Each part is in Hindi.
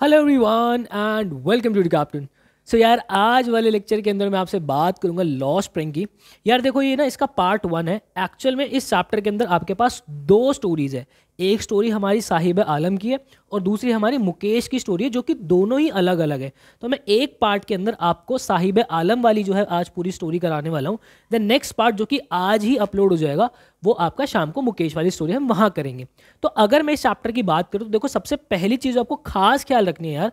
Hello everyone and welcome to the Captain. So so यार आज वाले लेक्चर के अंदर मैं आपसे बात करूंगा लॉ स्प्रिंग की यार देखो ये ना इसका पार्ट वन है एक्चुअल में इस चैप्टर के अंदर आपके पास दो स्टोरीज़ है एक स्टोरी हमारी साहिब आलम की है और दूसरी हमारी मुकेश की स्टोरी है जो कि दोनों ही अलग अलग है तो मैं एक पार्ट के अंदर आपको साहिब आलम वाली जो है आज पूरी स्टोरी कराने वाला हूँ देन नेक्स्ट पार्ट जो कि आज ही अपलोड हो जाएगा वो आपका शाम को मुकेश वाली स्टोरी हम वहाँ करेंगे तो अगर मैं इस चैप्टर की बात करूँ तो देखो सबसे पहली चीज़ आपको खास ख्याल रखनी है यार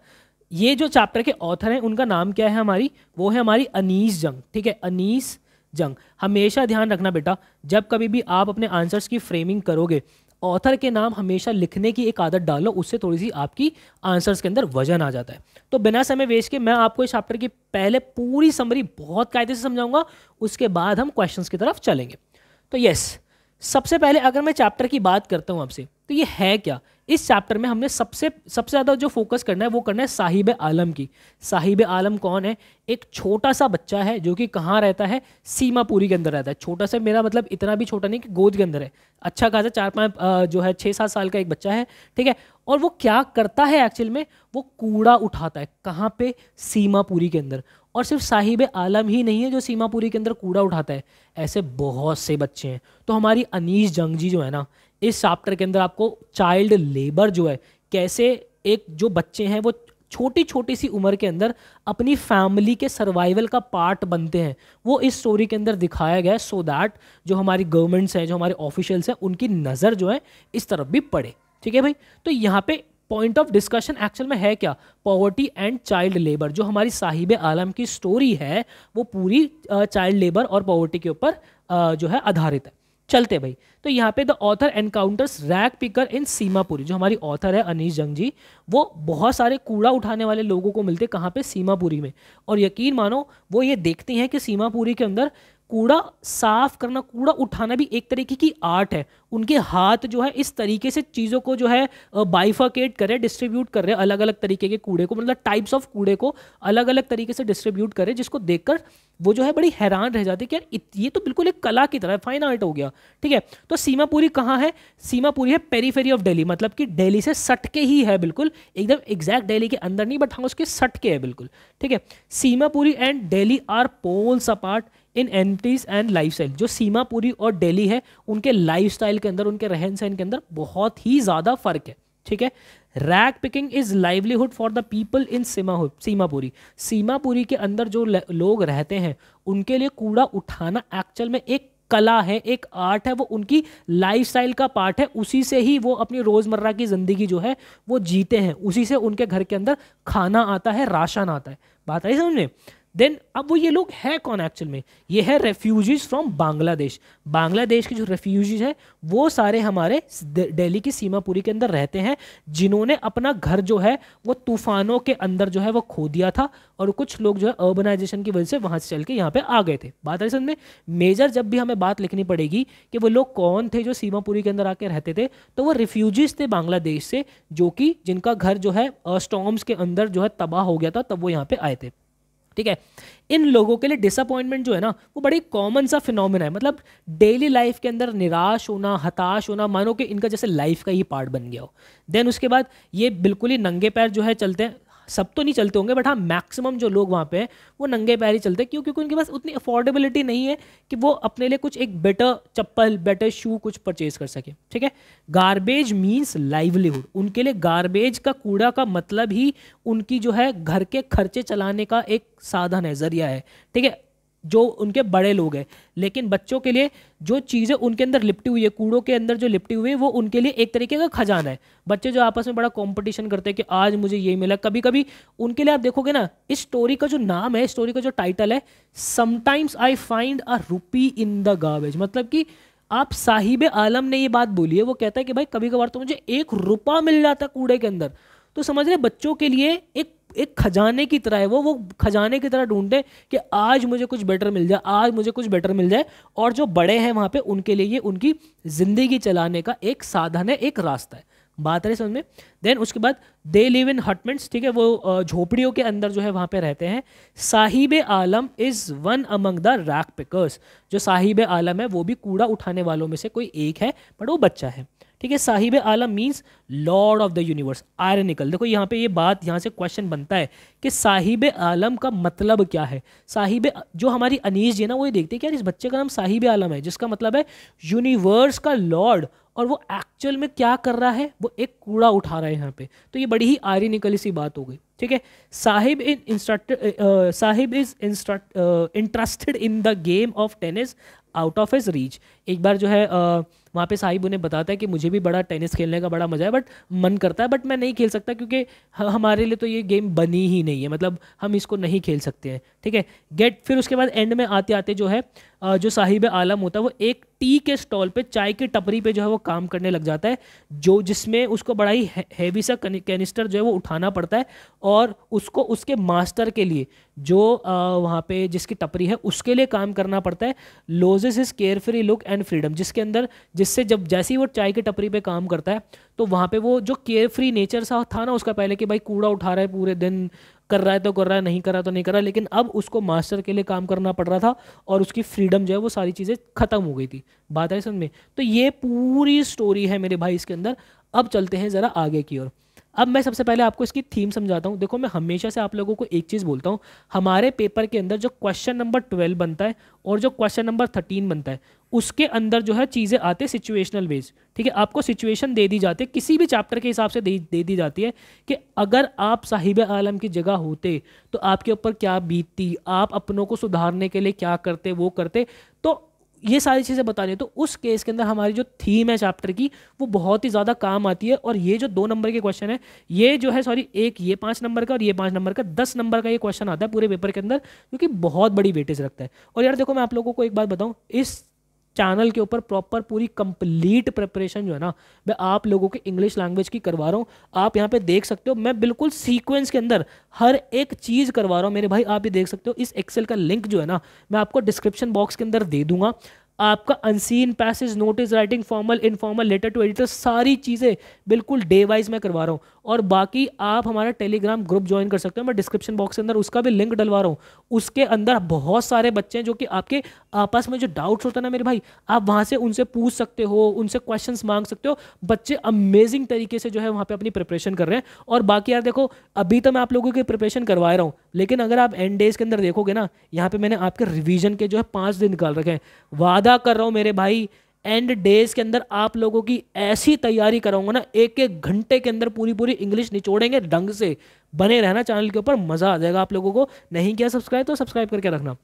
ये जो चैप्टर के ऑथर हैं उनका नाम क्या है हमारी वो है हमारी अनीस जंग ठीक है अनीस जंग हमेशा ध्यान रखना बेटा जब कभी भी आप अपने आंसर्स की फ्रेमिंग करोगे ऑथर के नाम हमेशा लिखने की एक आदत डालो उससे थोड़ी सी आपकी आंसर्स के अंदर वजन आ जाता है तो बिना समय वेस्ट के मैं आपको इस चैप्टर की पहले पूरी समरी बहुत कायदे से समझाऊंगा उसके बाद हम क्वेश्चंस की तरफ चलेंगे तो यस सबसे पहले अगर मैं चैप्टर की बात करता हूँ आपसे तो ये है क्या इस चैप्टर में हमने सबसे सबसे ज़्यादा जो फोकस करना है वो करना है साहिब आलम की साहिब आलम कौन है एक छोटा सा बच्चा है जो कि कहाँ रहता है सीमापुरी के अंदर रहता है छोटा सा मेरा मतलब इतना भी छोटा नहीं कि गोद के अंदर है अच्छा खासा चार पाँच जो है छः सात साल का एक बच्चा है ठीक है और वो क्या करता है एक्चुअल में वो कूड़ा उठाता है कहाँ पे सीमापुरी के अंदर और सिर्फ साहिब आलम ही नहीं है जो सीमापुरी के अंदर कूड़ा उठाता है ऐसे बहुत से बच्चे हैं तो हमारी अनीस जंग जी जो है ना इस चैप्टर के अंदर आपको चाइल्ड लेबर जो है कैसे एक जो बच्चे हैं वो छोटी छोटी सी उम्र के अंदर अपनी फैमिली के सर्वाइवल का पार्ट बनते हैं वो इस स्टोरी के अंदर दिखाया गया है सो दैट जो हमारी गवर्नमेंट्स हैं जो हमारे ऑफिशियल्स हैं उनकी नज़र जो है इस तरफ भी पड़े ठीक है भाई तो यहाँ पे पॉइंट ऑफ डिस्कशन एक्चुअल में है क्या पॉवर्टी एंड चाइल्ड लेबर जो हमारी साहिब आलम की स्टोरी है वो पूरी चाइल्ड लेबर और पॉवर्टी के ऊपर जो है आधारित है चलते भाई तो यहाँ पे the author encounters rag picker in Seemapuri जो हमारी ऑथर है अनिश जंग जी वो बहुत सारे कूड़ा उठाने वाले लोगों को मिलते कहाँ पे सीमापुरी में और यकीन मानो वो ये देखती हैं कि सीमापुरी के अंदर कूड़ा साफ करना कूड़ा उठाना भी एक तरीके की आर्ट है उनके हाथ जो है इस तरीके से चीज़ों को जो है बाइफाकेट करें डिस्ट्रीब्यूट कर रहे अलग अलग तरीके के कूड़े को मतलब टाइप्स ऑफ कूड़े को अलग अलग तरीके से डिस्ट्रीब्यूट करें जिसको देखकर वो जो है बड़ी हैरान रह जाती है कि यार ये तो बिल्कुल एक कला की तरह फाइन आर्ट हो गया ठीक है तो सीमापुरी कहाँ है सीमापुरी है पेरीफेरी ऑफ डेली मतलब कि डेली से सट के ही है बिल्कुल एकदम एग्जैक्ट डेली के अंदर नहीं बट हाँ उसके सट के है बिल्कुल ठीक है Seemapuri and Delhi are poles apart in entities and life जो सीमापुरी और डेली है उनके लाइफ के अंदर उनके रहन सहन के अंदर बहुत ही ज़्यादा फ़र्क है ठीक है rag picking is livelihood for the people in Seema Seemapuri Seemapuri के अंदर जो लोग रहते हैं उनके लिए कूड़ा उठाना एक्चुअल में एक कला है एक आर्ट है वो उनकी लाइफस्टाइल का पार्ट है उसी से ही वो अपनी रोज़मर्रा की ज़िंदगी जो है वो जीते हैं उसी से उनके घर के अंदर खाना आता है राशन आता है बात आई समझ में देन अब वो ये लोग है कौन एक्चुअल में ये है रेफ्यूजीज़ फ्रॉम बांग्लादेश बांग्लादेश के जो रेफ्यूजीज़ हैं वो सारे हमारे दिल्ली की सीमापुरी के अंदर रहते हैं जिन्होंने अपना घर जो है वो तूफानों के अंदर जो है वो खो दिया था और कुछ लोग जो है अर्बनाइजेशन की वजह से वहाँ से चल के यहाँ पर आ गए थे बात समझ में मेजर जब भी हमें बात लिखनी पड़ेगी कि वो लोग कौन थे जो सीमापुरी के अंदर आके रहते थे तो वो रिफ्यूजीज़ थे बांग्लादेश से जो कि जिनका घर जो है स्टॉम्स के अंदर जो है तबाह हो गया था तब वो यहाँ पर आए थे ठीक है इन लोगों के लिए डिसअपॉइंटमेंट जो है ना वो बड़ी कॉमन सा फिनोमिना है मतलब डेली लाइफ के अंदर निराश होना हताश होना मानो कि इनका जैसे लाइफ का ही पार्ट बन गया हो देन उसके बाद ये बिल्कुल ही नंगे पैर जो है चलते हैं सब तो नहीं चलते होंगे बट हाँ मैक्सिमम जो लोग वहाँ पे हैं वो नंगे पैर ही चलते क्यों क्योंकि उनके पास उतनी अफोर्डेबिलिटी नहीं है कि वो अपने लिए कुछ एक बेटर चप्पल बेटर शू कुछ परचेज कर सके ठीक है गार्बेज मीन्स लाइवलीहुड उनके लिए गार्बेज का कूड़ा का मतलब ही उनकी जो है घर के खर्चे चलाने का एक साधन है जरिया है ठीक है जो उनके बड़े लोग हैं लेकिन बच्चों के लिए जो चीज़ें उनके अंदर लिपटी हुई है कूड़ों के अंदर जो लिपटी हुई है वो उनके लिए एक तरीके का खजाना है बच्चे जो आपस में बड़ा कंपटीशन करते हैं कि आज मुझे ये मिला कभी कभी उनके लिए आप देखोगे ना इस स्टोरी का जो नाम है स्टोरी का जो टाइटल है समटाइम्स आई फाइंड अ रूपी इन द गावेज मतलब कि आप साहिब आलम ने ये बात बोली है वो कहता है कि भाई कभी कभार तो मुझे एक रुपा मिल जाता कूड़े के अंदर तो समझ रहे बच्चों के लिए एक एक खजाने की तरह है वो वो खजाने की तरह ढूंढे कि आज मुझे कुछ बेटर मिल जाए आज मुझे कुछ बेटर मिल जाए और जो बड़े हैं वहाँ पे उनके लिए ये उनकी ज़िंदगी चलाने का एक साधन है एक रास्ता है बात रही समझ में देन उसके बाद दे लिव इन हटमेंट्स ठीक है वो झोपड़ियों के अंदर जो है वहाँ पे रहते हैं Sahib Alam is one among the rag pickers जो साहिब आलम है वो भी कूड़ा उठाने वालों में से कोई एक है बट वो बच्चा है ठीक है Sahib Alam means lord of the universe ironical देखो यहाँ पे ये यह बात यहाँ से क्वेश्चन बनता है कि साहिब आलम का मतलब क्या है साहिब जो हमारी अनीस जी ना वो ये देखते हैं कि यार इस बच्चे का नाम साहिब आलम है जिसका मतलब है यूनिवर्स का लॉर्ड और वो एक्चुअल में क्या कर रहा है वो एक कूड़ा उठा रहा है यहाँ पे तो ये बड़ी ही आयरनिकल सी बात हो गई ठीक है Sahib in instructor Sahib is instruct interested in the game of tennis out of his reach एक बार जो है वहाँ पे साहिब उन्हें बताता है कि मुझे भी बड़ा टेनिस खेलने का बड़ा मज़ा है बट मन करता है बट मैं नहीं खेल सकता क्योंकि हमारे लिए तो ये गेम बनी ही नहीं है मतलब हम इसको नहीं खेल सकते हैं ठीक है गेट फिर उसके बाद एंड में आते आते जो है जो साहिब आलम होता है वो एक टी के स्टॉल पे चाय की टपरी पे जो है वो काम करने लग जाता है जो जिसमें उसको बड़ा ही हैवी सा कैनिस्टर जो है वो उठाना पड़ता है और उसको उसके मास्टर के लिए जो वहाँ पे जिसकी टपरी है उसके लिए काम करना पड़ता है loses is care free look and freedom जिसके अंदर जिससे जब जैसे ही वो चाय की टपरी पर काम करता है तो वहाँ पर वो जो केयर फ्री नेचर सा था ना उसका पहले कि भाई कूड़ा उठा रहा है पूरे दिन कर रहा है तो कर रहा है नहीं कर रहा तो नहीं कर रहा लेकिन अब उसको मास्टर के लिए काम करना पड़ रहा था और उसकी फ्रीडम जो है वो सारी चीज़ें खत्म हो गई थी बात आई समझ में तो ये पूरी स्टोरी है मेरे भाई इसके अंदर अब चलते हैं ज़रा आगे की ओर अब मैं सबसे पहले आपको इसकी थीम समझाता हूँ देखो मैं हमेशा से आप लोगों को एक चीज़ बोलता हूँ हमारे पेपर के अंदर जो क्वेश्चन नंबर ट्वेल्व बनता है और जो क्वेश्चन नंबर थर्टीन बनता है उसके अंदर जो है चीज़ें आते सिचुएशनल वेज ठीक है आपको सिचुएशन दे दी जाती है किसी भी चैप्टर के हिसाब से दे, दे दी जाती है कि अगर आप साहिब आलम की जगह होते तो आपके ऊपर क्या बीतती आप अपनों को सुधारने के लिए क्या करते वो करते तो ये सारी चीज़ें बता रही तो उस केस के अंदर हमारी जो थीम है चैप्टर की वो बहुत ही ज़्यादा काम आती है और ये जो दो नंबर के क्वेश्चन है ये जो है सॉरी एक ये पाँच नंबर का और ये पाँच नंबर का दस नंबर का ये क्वेश्चन आता है पूरे पेपर के अंदर क्योंकि बहुत बड़ी वेटेज रखता है और यार देखो मैं आप लोगों को एक बात बताऊँ इस चैनल के ऊपर प्रॉपर पूरी कंप्लीट प्रिपरेशन जो है ना मैं आप लोगों के इंग्लिश लैंग्वेज की करवा रहा हूँ आप यहाँ पे देख सकते हो मैं बिल्कुल सीक्वेंस के अंदर हर एक चीज़ करवा रहा हूँ मेरे भाई आप भी देख सकते हो इस एक्सेल का लिंक जो है ना मैं आपको डिस्क्रिप्शन बॉक्स के अंदर दे दूंगा आपका unseen passage notice writing formal informal letter to editor सारी चीज़ें बिल्कुल डे वाइज मैं करवा रहा हूँ और बाकी आप हमारा टेलीग्राम ग्रुप ज्वाइन कर सकते हो मैं डिस्क्रिप्शन बॉक्स के अंदर उसका भी लिंक डलवा रहा हूँ उसके अंदर बहुत सारे बच्चे हैं जो कि आपके आपस में जो डाउट्स होता है ना मेरे भाई आप वहाँ से उनसे पूछ सकते हो उनसे क्वेश्चन मांग सकते हो बच्चे अमेजिंग तरीके से जो है वहाँ पर अपनी प्रिपरेशन कर रहे हैं और बाकी यार देखो अभी तो मैं आप लोगों की प्रिपरेशन करवा रहा हूँ लेकिन अगर आप एंड डेज के अंदर देखोगे ना यहाँ पे मैंने आपके रिवीजन के जो है पाँच दिन निकाल रखे हैं वादा कर रहा हूँ मेरे भाई एंड डेज के अंदर आप लोगों की ऐसी तैयारी कराऊंगा ना एक एक घंटे के अंदर पूरी पूरी इंग्लिश निचोड़ेंगे ढंग से बने रहना चैनल के ऊपर मज़ा आ जाएगा आप लोगों को नहीं किया सब्सक्राइब तो सब्सक्राइब करके रखना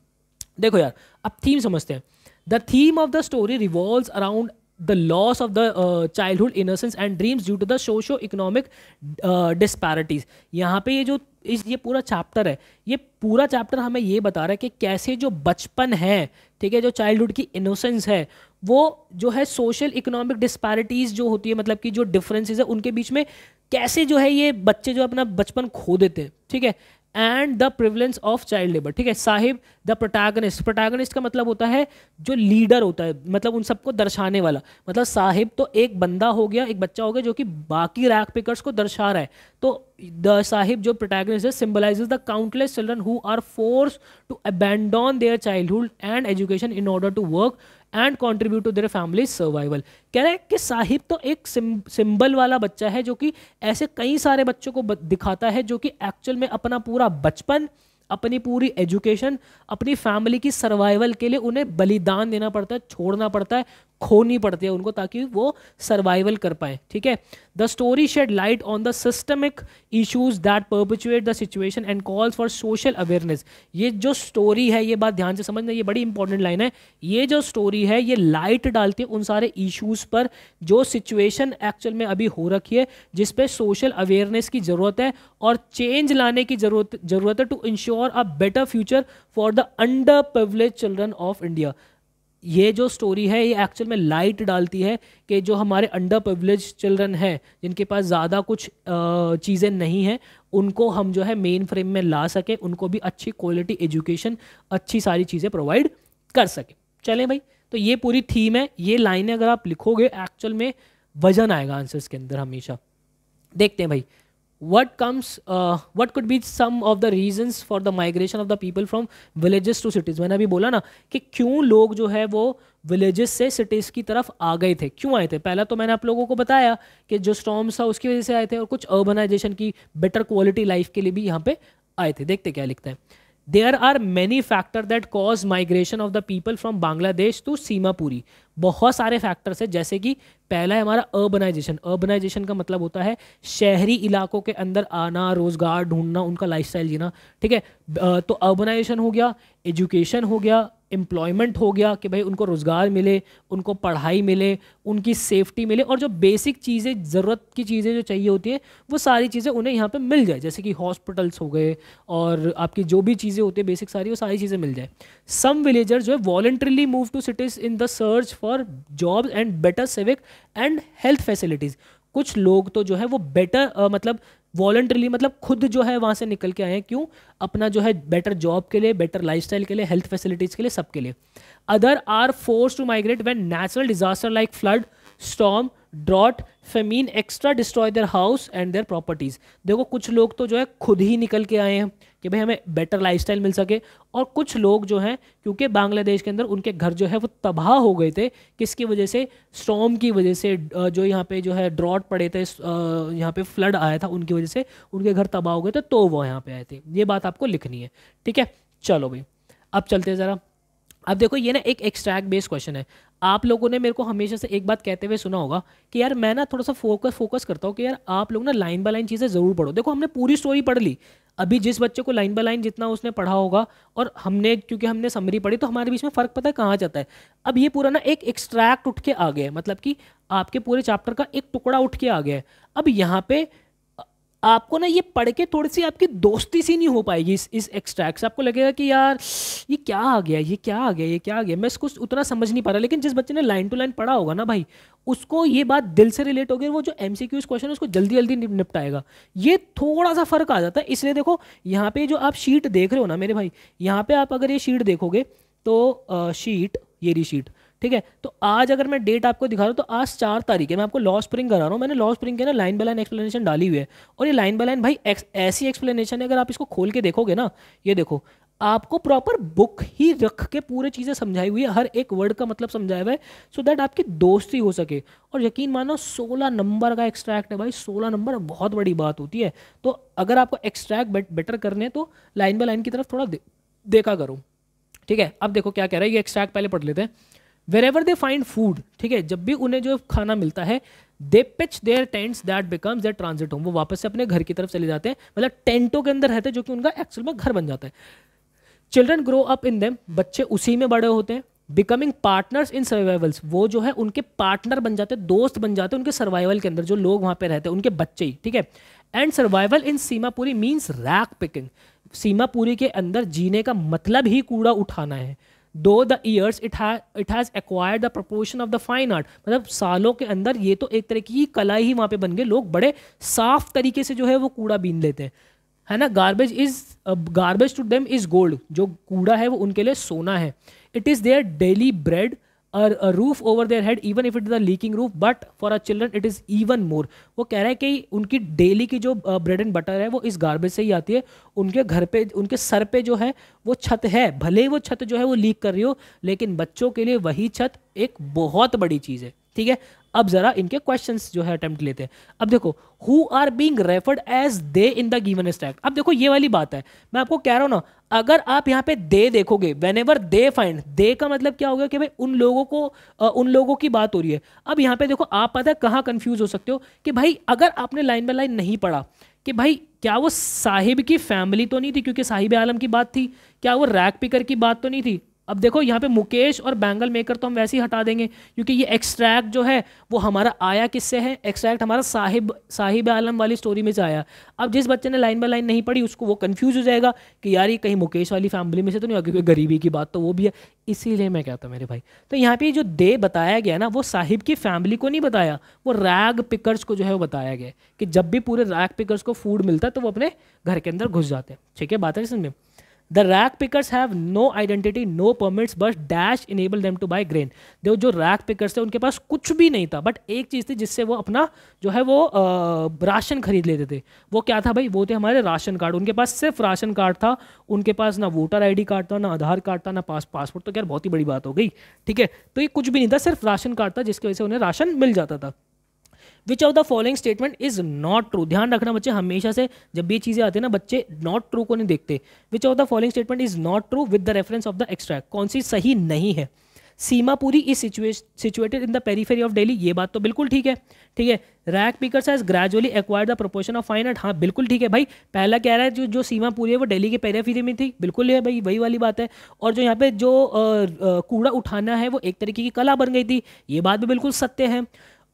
देखो यार अब थीम समझते हैं the theme of the story revolve around the loss of the uh, childhood innocence and dreams due to the socio economic uh, disparities यहाँ पे ये जो इस ये पूरा चैप्टर है ये पूरा चैप्टर हमें ये बता रहा है कि कैसे जो बचपन है ठीक है जो चाइल्डहुड की इनोसेंस है वो जो है सोशल इकोनॉमिक डिस्पैरिटीज़ जो होती है मतलब कि जो डिफरेंसेस है उनके बीच में कैसे जो है ये बच्चे जो अपना बचपन खो देते हैं ठीक है and the prevalence of child labour ठीक है साहिब द प्रोटैगनिस्ट प्रोटैगनिस्ट का मतलब होता है जो लीडर होता है मतलब उन सबको दर्शाने वाला मतलब साहिब तो एक बंदा हो गया एक बच्चा हो गया जो कि बाकी रैक पिकर्स को दर्शा रहा है तो द साहिब जो प्रोटैगनिस्ट है symbolize the countless children who are force to abandon their childhood and education in order to work and contribute to their family survival कह रहे हैं कि साहिब तो एक सिंबल वाला बच्चा है जो कि ऐसे कई सारे बच्चों को दिखाता है जो कि एक्चुअल में अपना पूरा बचपन अपनी पूरी एजुकेशन अपनी फैमिली की सर्वाइवल के लिए उन्हें बलिदान देना पड़ता है छोड़ना पड़ता है खोनी पड़ती है उनको ताकि वो सर्वाइवल कर पाए ठीक है the story shed light on the systemic issues that perpetuate the situation and calls for social awareness ये जो स्टोरी है ये बात ध्यान से समझना ये बड़ी इंपॉर्टेंट लाइन है ये जो स्टोरी है ये लाइट डालती है उन सारे इशूज़ पर जो सिचुएशन एक्चुअल में अभी हो रखी है जिसपे सोशल अवेयरनेस की ज़रूरत है और चेंज लाने की ज़रूरत ज़रूरत है to ensure a better future for the under privilege children of India ये जो स्टोरी है ये एक्चुअल में लाइट डालती है कि जो हमारे अंडर प्रिवलेज चिल्ड्रन हैं जिनके पास ज़्यादा कुछ चीज़ें नहीं हैं उनको हम जो है मेन फ्रेम में ला सके उनको भी अच्छी क्वालिटी एजुकेशन अच्छी सारी चीज़ें प्रोवाइड कर सके चलें भाई तो ये पूरी थीम है ये लाइनें अगर आप लिखोगे एक्चुअल में वजन आएगा आंसर्स के अंदर हमेशा देखते हैं भाई what comes uh, what could be some of the reasons for the migration of the people from villages to cities मैंने अभी बोला ना कि क्यों लोग जो है वो विलेजेस से सिटीज़ की तरफ आ गए थे क्यों आए थे पहला तो मैंने आप लोगों को बताया कि जो स्टॉम्स था उसकी वजह से आए थे और कुछ अर्बनाइजेशन की बेटर क्वालिटी लाइफ के लिए भी यहाँ पे आए थे देखते क्या लिखते हैं there are many factor that cause migration of the people from Bangladesh to Seemapuri बहुत सारे फैक्टर्स है जैसे कि पहला है हमारा अर्बनाइजेशन अर्बनाइजेशन का मतलब होता है शहरी इलाकों के अंदर आना रोज़गार ढूंढना उनका स्टाइल जीना ठीक है तो अर्बनाइजेशन हो गया एजुकेशन हो गया एम्प्लॉयमेंट हो गया कि भाई उनको रोज़गार मिले उनको पढ़ाई मिले उनकी सेफ्टी मिले और जो बेसिक चीज़ें ज़रूरत की चीज़ें जो चाहिए होती है वो सारी चीज़ें उन्हें यहाँ पे मिल जाए जैसे कि हॉस्पिटल्स हो गए और आपकी जो भी चीज़ें होती है बेसिक सारी वो सारी चीज़ें मिल जाए सम विलेजर जो है voluntarily move to cities in the search for job and better civic and health facilities कुछ लोग तो जो है वो बेटर मतलब वॉलेंट्रली मतलब खुद जो है वहां से निकल के आए क्यों अपना जो है बेटर जॉब के लिए बेटर लाइफस्टाइल के लिए हेल्थ फैसिलिटीज़ के लिए सबके लिए other are force to migrate when natural disaster like flood storm drought famine extra destroy their house and their properties देखो कुछ लोग तो जो है खुद ही निकल के आए हैं कि भाई हमें बेटर लाइफस्टाइल मिल सके और कुछ लोग जो हैं क्योंकि बांग्लादेश के अंदर उनके घर जो है वो तबाह हो गए थे किसकी वजह से स्टॉम की वजह से जो यहाँ पे जो है ड्रॉट पड़े थे यहाँ पे फ्लड आया था उनकी वजह से उनके घर तबाह हो गए थे तो वो यहाँ पे आए थे ये बात आपको लिखनी है ठीक है चलो भाई अब चलते हैं ज़रा अब देखो ये ना एक एक्सट्रैक्ट बेस्ड क्वेश्चन है आप लोगों ने मेरे को हमेशा से एक बात कहते हुए सुना होगा कि यार मैं ना थोड़ा सा फोकस फोकस करता हूँ कि यार आप लोग ना लाइन बाय लाइन चीज़ें ज़रूर पढ़ो देखो हमने पूरी स्टोरी पढ़ ली अभी जिस बच्चे को लाइन बाय लाइन जितना उसने पढ़ा होगा और हमने क्योंकि हमने समरी पढ़ी तो हमारे बीच में फ़र्क पता है कहाँ जाता है अब ये पूरा ना एक एक्सट्रैक्ट उठ के आ गया है मतलब कि आपके पूरे चैप्टर का एक टुकड़ा उठ के आ गया है अब यहाँ पर आपको ना ये पढ़ के थोड़ी सी आपकी दोस्ती सी नहीं हो पाएगी इस इस एक्सट्रैक्ट से आपको लगेगा कि यार ये क्या आ गया ये क्या आ गया ये क्या आ गया मैं इसको उतना समझ नहीं पा रहा लेकिन जिस बच्चे ने लाइन टू लाइन पढ़ा होगा ना भाई उसको ये बात दिल से रिलेट होगी वो जो एम सी क्यूज क्वेश्चन है उसको जल्दी जल्दी निपटाएगा ये थोड़ा सा फर्क आ जाता है इसलिए देखो यहाँ पे जो आप शीट देख रहे हो ना मेरे भाई यहाँ पे आप अगर ये शीट देखोगे तो शीट ये रही शीट ठीक है तो आज अगर मैं डेट आपको दिखा रहा हूँ तो आज चार तारीख है मैं आपको लॉ स्प्रिंग करा रहा हूँ मैंने लॉ स्प्रिंग के ना लाइन बाय लाइन एक्सप्लेनेशन डाली हुई है और ये लाइन बाय लाइन भाई एक, ऐसी एक्सप्लेनेशन है अगर आप इसको खोल के देखोगे ना ये देखो आपको प्रॉपर बुक ही रख के पूरे चीज़ें समझाई हुई है हर एक वर्ड का मतलब समझाया हुआ है सो दैट आपकी दोस्ती हो सके और यकीन मानो 16 नंबर का एक्सट्रैक्ट है भाई 16 नंबर बहुत बड़ी बात होती है तो अगर आपको एक्सट्रैक्ट बेट, बेटर करने तो लाइन बाय लाइन की तरफ थोड़ा दे, देखा करो ठीक है अब देखो क्या कह रहा है ये एक्सट्रैक्ट पहले पढ़ लेते हैं wherever they find food ठीक है जब भी उन्हें जो खाना मिलता है they pitch their tents that becomes their transit home वो वापस से अपने घर की तरफ चले जाते हैं मतलब टेंटों के अंदर रहते हैं जो कि उनका एक्चुअल में घर बन जाता है children grow up in them बच्चे उसी में बड़े होते हैं बिकमिंग पार्टनर्स इन सर्वाइवल्स वो जो है उनके पार्टनर बन जाते दोस्त बन जाते उनके सर्वाइवल के अंदर जो लोग वहाँ पे रहते हैं उनके बच्चे ही ठीक है and survival in Seemapuri means rag picking Seemapuri के अंदर जीने का मतलब ही कूड़ा उठाना है through the years it it has acquired the proportion of the fine art मतलब सालों के अंदर ये तो एक तरह की कला ही वहाँ पे बन गए लोग बड़े साफ तरीके से जो है वो कूड़ा बीन लेते हैं है ना garbage is garbage to them is gold जो कूड़ा है वो उनके लिए सोना है it is their daily bread a, a roof over their head even if it is a leaking roof but for our children it is even वो कह रहे हैं कि उनकी डेली की जो ब्रेड एंड बटर है वो इस गार्बेज से ही आती है उनके घर पे उनके सर पे जो है वो छत है भले ही वो छत जो है वो लीक कर रही हो लेकिन बच्चों के लिए वही छत एक बहुत बड़ी चीज़ है ठीक है अब जरा इनके क्वेश्चंस जो है अटेम्प्ट लेते हैं अब देखो who are being referred as they in the given stack अब देखो ये वाली बात है मैं आपको कह रहा हूं ना अगर आप यहां पे दे देखोगे whenever they find they का मतलब क्या होगा कि भाई उन लोगों को उन लोगों की बात हो रही है अब यहां पे देखो आप पता है कहां कंफ्यूज हो सकते हो कि भाई अगर आपने लाइन बाय लाइन नहीं पढ़ा कि भाई क्या वो साहिब की फैमिली तो नहीं थी क्योंकि साहिब आलम की बात थी क्या वो रैक पिकर की बात तो नहीं थी अब देखो यहाँ पे मुकेश और बैंगल मेकर तो हम वैसे ही हटा देंगे क्योंकि ये एक्सट्रैक्ट जो है वो हमारा आया किससे है एक्सट्रैक्ट हमारा साहिब साहिब आलम वाली स्टोरी में से आया अब जिस बच्चे ने लाइन बाय लाइन नहीं पढ़ी उसको वो कन्फ्यूज हो जाएगा कि यार ये कहीं मुकेश वाली फैमिली में से तो नहीं होगा गरीबी की बात तो वो भी है इसीलिए मैं कहता हूँ मेरे भाई तो यहाँ पर जो दे बताया गया ना वो साहिब की फैमिली को नहीं बताया वो रैग पिकर्स को जो है वो बताया गया कि जब भी पूरे रैग पिकर्स को फूड मिलता है तो वो अपने घर के अंदर घुस जाते हैं ठीक है बात है इसमें में the rag pickers have no identity no permits बस dash enable them to buy grain देखो जो रैक पिकर्स थे उनके पास कुछ भी नहीं था बट एक चीज़ थी जिससे वो अपना जो है वो आ, राशन खरीद लेते थे वो क्या था भाई वो थे हमारे राशन कार्ड उनके पास सिर्फ राशन कार्ड था उनके पास ना वोटर आई डी कार्ड था ना आधार कार्ड था ना पास पासपोर्ट तो यार बहुत ही बड़ी बात हो गई ठीक है तो ये कुछ भी नहीं था सिर्फ राशन कार्ड था जिसकी वजह से उन्हें राशन मिल जाता था which of the following statement is not true ध्यान रखना बच्चे हमेशा से जब भी चीज़ें आती है ना बच्चे नॉट ट्रू को नहीं देखते which of the following statement is not true with the reference of the extract कौन सी सही नहीं है Seemapuri is situated in the periphery of Delhi ये बात तो बिल्कुल ठीक है ठीक है rag pickers has gradually acquire the proportion of fine art हाँ बिल्कुल ठीक है भाई पहला कह रहा है जो जो सीमापुरी है वो डेली के पेरीफेरी में थी बिल्कुल है भाई वही वाली बात है और जो यहाँ पे जो कूड़ा उठाना है वो एक तरीके की कला बन गई थी ये बात भी बिल्कुल सत्य है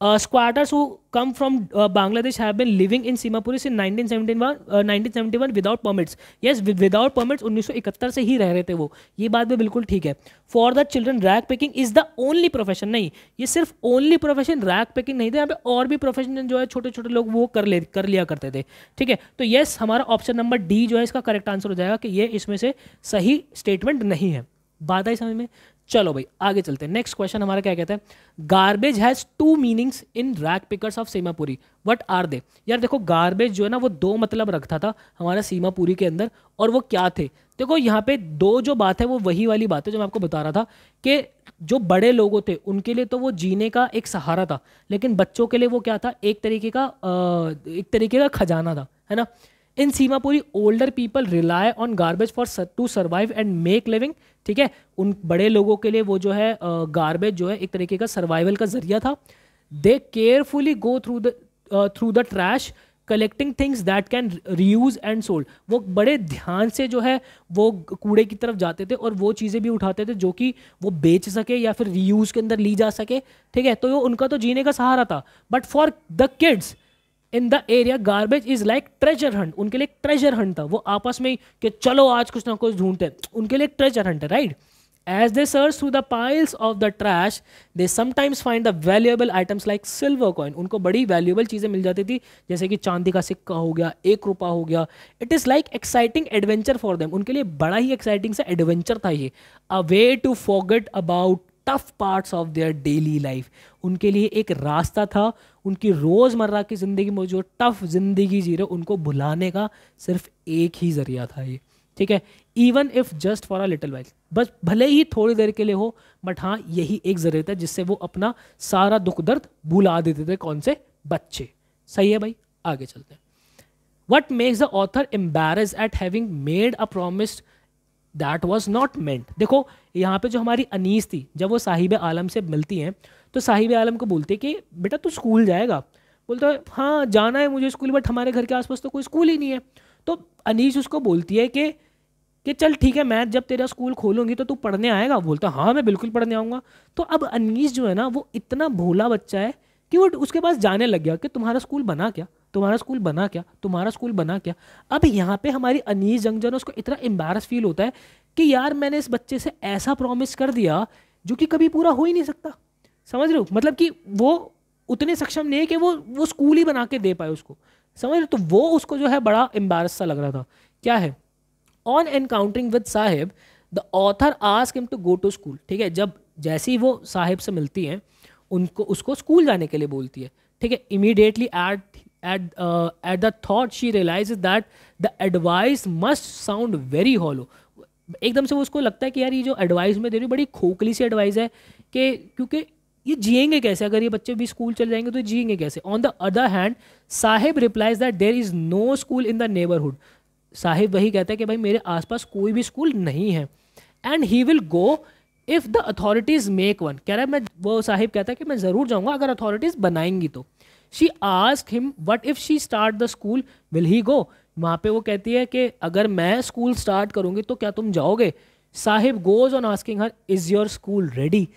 Uh, squatters who come from uh, Bangladesh have been living in Simapuri since 1971 uh, 1971 without permits. Yes, with, without permits 1971 से ही रह रहे थे वो ये बात भी बिल्कुल ठीक है for the children rag picking is the only profession नहीं ये सिर्फ ओनली प्रोफेशन रैक पैकिंग नहीं था यहाँ पे और भी प्रोफेशन जो है छोटे छोटे लोग वो कर ले कर लिया करते थे ठीक है तो येस हमारा ऑप्शन नंबर डी जो है इसका करेक्ट आंसर हो जाएगा कि ये इसमें से सही स्टेटमेंट नहीं है बात आई समझ में चलो भाई आगे चलते हैं नेक्स्ट क्वेश्चन हमारा क्या कहता है garbage has two meanings in rag pickers of Seemapuri what are they यार देखो गार्बेज जो है ना वो दो मतलब रखता था हमारा सीमापुरी के अंदर और वो क्या थे देखो यहाँ पे दो जो बात है वो वही वाली बात है जो मैं आपको बता रहा था कि जो बड़े लोगों थे उनके लिए तो वो जीने का एक सहारा था लेकिन बच्चों के लिए वो क्या था एक तरीके का एक तरीके का खजाना था है ना in Seemapuri older people rely on garbage for to survive and make living ठीक है उन बड़े लोगों के लिए वो जो है गार्बेज जो है एक तरीके का सर्वाइवल का जरिया था they carefully go through the through the trash collecting things that can reuse and sold वो बड़े ध्यान से जो है वो कूड़े की तरफ जाते थे और वो चीज़ें भी उठाते थे जो कि वो बेच सके या फिर रीयूज़ के अंदर ली जा सके ठीक है तो वो उनका तो जीने का सहारा था but for the kids in the area garbage is like treasure hunt उनके लिए ट्रेजर हंट था वो आपस में कि चलो आज कुछ ना कुछ ढूंढते उनके लिए ट्रेजर हंट है right as they search through the piles of the trash they sometimes find the valuable items like silver coin उनको बड़ी वैल्यूएबल चीज़ें मिल जाती थी जैसे कि चांदी का सिक्का हो गया एक रुपया हो गया it is like exciting adventure for them उनके लिए बड़ा ही एक्साइटिंग सा एडवेंचर था ये a way to forget about tough parts of their daily life उनके लिए एक रास्ता था उनकी रोज़मर्रा की ज़िंदगी में जो टफ ज़िंदगी जी रहे उनको भुलाने का सिर्फ एक ही ज़रिया था ये ठीक है even if just for a little while बस भले ही थोड़ी देर के लिए हो बट हाँ यही एक ज़रिया था जिससे वो अपना सारा दुख दर्द भुला देते थे कौन से बच्चे सही है भाई आगे चलते हैं what makes the author embarrass at having made a promised that was not meant देखो यहाँ पे जो हमारी अनीस थी जब वो साहिब आलम से मिलती हैं तो साहिब आलम को बोलते कि बेटा तू स्कूल जाएगा बोलता है हाँ जाना है मुझे स्कूल बट हमारे घर के आसपास तो कोई स्कूल ही नहीं है तो अनीस उसको बोलती है कि कि चल ठीक है मैं जब तेरा स्कूल खोलूंगी तो तू पढ़ने आएगा बोलता हाँ मैं बिल्कुल पढ़ने आऊँगा तो अब अनीस जो है ना वो इतना भोला बच्चा है कि वो उसके पास जाने लग गया कि तुम्हारा स्कूल बना क्या तुम्हारा स्कूल बना क्या तुम्हारा स्कूल बना क्या अब यहाँ पे हमारी अनीस जंगजन उसको इतना एम्बेरस फील होता है कि यार मैंने इस बच्चे से ऐसा प्रॉमिस कर दिया जो कि कभी पूरा हो ही नहीं सकता समझ रहे हो मतलब कि वो उतने सक्षम नहीं है कि वो वो स्कूल ही बना के दे पाए उसको समझ रहे हो तो वो उसको जो है बड़ा एम्बारस सा लग रहा था क्या है on encountering with Sahib the author ask him to go to school ठीक है जब जैसे ही वो साहिब से मिलती हैं उनको उसको स्कूल जाने के लिए बोलती है ठीक है immediately at at the thought she realize that the advice must sound very hollow एकदम से वो उसको लगता है कि यार ये जो एडवाइस में दे रही बड़ी खोखली सी एडवाइस है कि क्योंकि ये जिएंगे कैसे अगर ये बच्चे भी स्कूल चले जाएंगे तो जिएंगे कैसे on the other hand Sahib replies that there is no school in the neighbourhood Sahib वही कहता है कि भाई मेरे आसपास कोई भी स्कूल नहीं है and he will go if the authorities make one कह रहा है मैं वो साहिब कहता है कि मैं ज़रूर जाऊँगा अगर अथॉरिटीज़ बनाएंगी तो she ask him what if she start the school will he go वहाँ पे वो कहती है कि अगर मैं स्कूल स्टार्ट करूँगी तो क्या तुम जाओगे Sahib goes on asking her is your school ready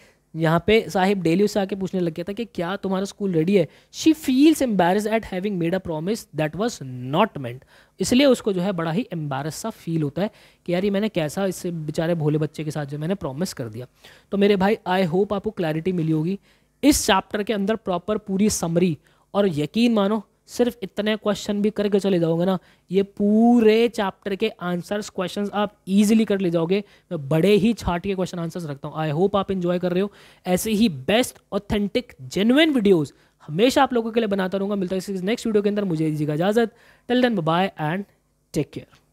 यहाँ पे साहिब डेली उससे आके पूछने लग गया था कि क्या तुम्हारा स्कूल रेडी है she feels embarrass at having made a promise that was not meant इसलिए उसको जो है बड़ा ही एम्बेरस सा फील होता है कि यार ये मैंने कैसा इससे बेचारे भोले बच्चे के साथ जो मैंने प्रॉमिस कर दिया तो मेरे भाई आई होप आपको क्लैरिटी मिली होगी इस चैप्टर के अंदर प्रॉपर पूरी समरी और यकीन मानो सिर्फ इतने क्वेश्चन भी करके चले जाओगे ना ये पूरे चैप्टर के आंसर्स क्वेश्चंस आप इजीली कर ले जाओगे मैं बड़े ही छाट के क्वेश्चन आंसर्स रखता हूँ आई होप आप इन्जॉय कर रहे हो ऐसे ही बेस्ट ऑथेंटिक जेनुइन वीडियोज़ हमेशा आप लोगों के लिए बनाता रहूँगा मिलता है नेक्स्ट वीडियो के अंदर मुझे दीजिएगा इजाज़त till then bye and take care